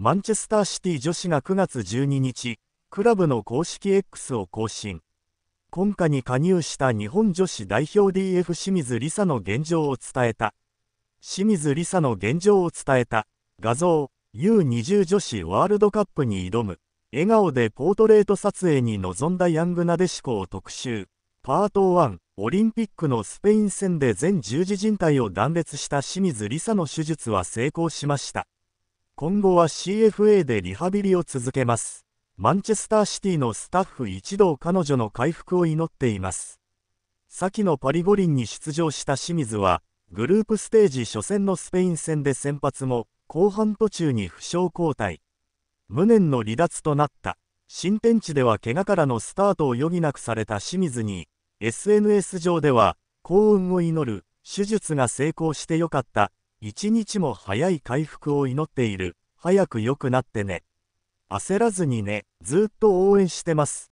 マンチェスターシティ女子が9月12日、クラブの公式 X を更新。今夏に加入した日本女子代表 DF 清水梨沙の現状を伝えた。清水梨沙の現状を伝えた。画像、U20 女子ワールドカップに挑む。笑顔でポートレート撮影に臨んだヤングなでしこを特集。パート1、オリンピックのスペイン戦で全十字靭帯を断裂した清水梨沙の手術は成功しました。今後は CFA でリハビリを続けます。マンチェスターシティのスタッフ一同彼女の回復を祈っています。先のパリ五輪に出場した清水は、グループステージ初戦のスペイン戦で先発も、後半途中に負傷交代。無念の離脱となった。新天地では怪我からのスタートを余儀なくされた清水に、SNS 上では、幸運を祈る、手術が成功してよかった、一日も早い回復を祈っている。早く良くなってね。焦らずにね、ずっと応援してます。